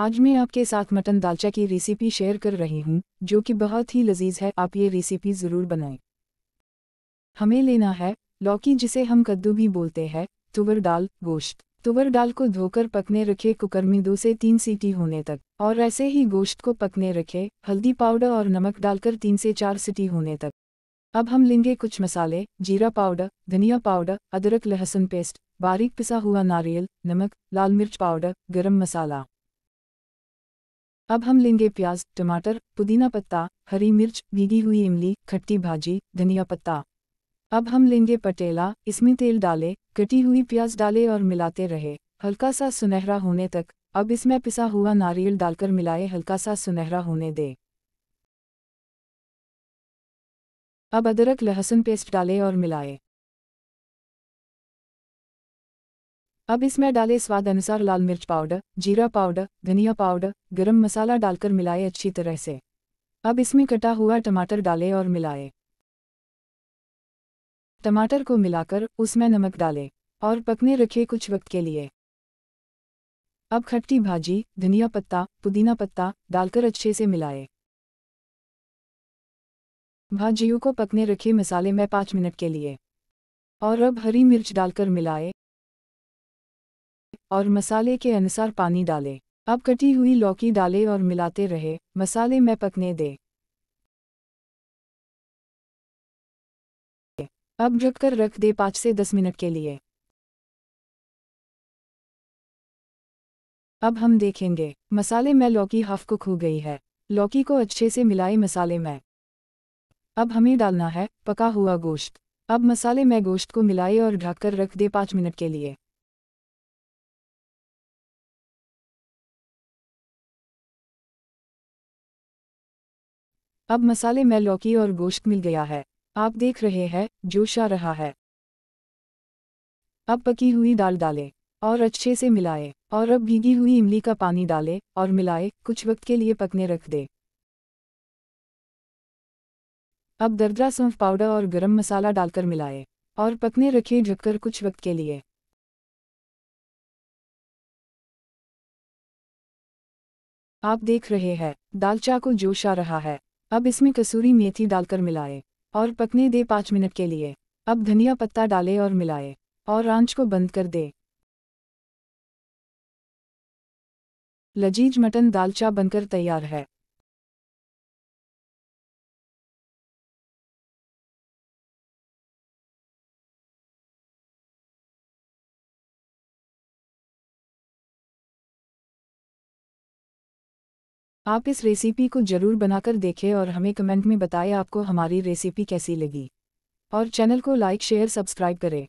आज मैं आपके साथ मटन दालचा की रेसिपी शेयर कर रही हूँ जो कि बहुत ही लजीज है आप ये रेसिपी ज़रूर बनाएं। हमें लेना है लौकी जिसे हम कद्दू भी बोलते हैं तुवर दाल गोश्त तुवर दाल को धोकर पकने रखे कुकर में दो से तीन सीटी होने तक और ऐसे ही गोश्त को पकने रखे हल्दी पाउडर और नमक डालकर तीन से चार सीटी होने तक अब हम लेंगे कुछ मसाले जीरा पाउडर धनिया पाउडर अदरक लहसुन पेस्ट बारीक पिसा हुआ नारियल नमक लाल मिर्च पाउडर गरम मसाला अब हम लेंगे प्याज टमाटर पुदीना पत्ता हरी मिर्च भीगी हुई इमली खट्टी भाजी धनिया पत्ता अब हम लेंगे पटेला इसमें तेल डाले कटी हुई प्याज डाले और मिलाते रहे हल्का सा सुनहरा होने तक अब इसमें पिसा हुआ नारियल डालकर मिलाए हल्का सा सुनहरा होने दें अब अदरक लहसुन पेस्ट डाले और मिलाएं अब इसमें डाले स्वाद अनुसार लाल मिर्च पाउडर जीरा पाउडर धनिया पाउडर गरम मसाला डालकर मिलाएं अच्छी तरह से अब इसमें कटा हुआ टमाटर डालें और मिलाएं। टमाटर को मिलाकर उसमें नमक डालें और पकने रखें कुछ वक्त के लिए अब खट्टी भाजी धनिया पत्ता पुदीना पत्ता डालकर अच्छे से मिलाएं। भाजियों को पकने रखें मसाले में पाँच मिनट के लिए और अब हरी मिर्च डालकर मिलाएं और मसाले के अनुसार पानी डालें अब कटी हुई लौकी डालें और मिलाते रहे मसाले में पकने दें अब ढककर रख दे पाँच से दस मिनट के लिए अब हम देखेंगे मसाले में लौकी हाफ कुक हो गई है लौकी को अच्छे से मिलाए मसाले में अब हमें डालना है पका हुआ गोश्त अब मसाले में गोश्त को मिलाए और ढककर रख दे पाँच मिनट के लिए अब मसाले में लौकी और गोश्त मिल गया है आप देख रहे हैं जोश आ रहा है अब पकी हुई दाल डालें और अच्छे से मिलाएं और अब भीगी हुई इमली का पानी डालें और मिलाएं कुछ वक्त के लिए पकने रख दें अब दरदरा सौंफ पाउडर और गरम मसाला डालकर मिलाएं और पकने रखें ढककर कुछ वक्त के लिए आप देख रहे हैं दालचा को जोश आ रहा है अब इसमें कसूरी मेथी डालकर मिलाए और पकने दे पाँच मिनट के लिए अब धनिया पत्ता डालें और मिलाए और आंच को बंद कर दे लजीज मटन दालचा बनकर तैयार है आप इस रेसिपी को ज़रूर बनाकर देखें और हमें कमेंट में बताएं आपको हमारी रेसिपी कैसी लगी और चैनल को लाइक शेयर सब्सक्राइब करें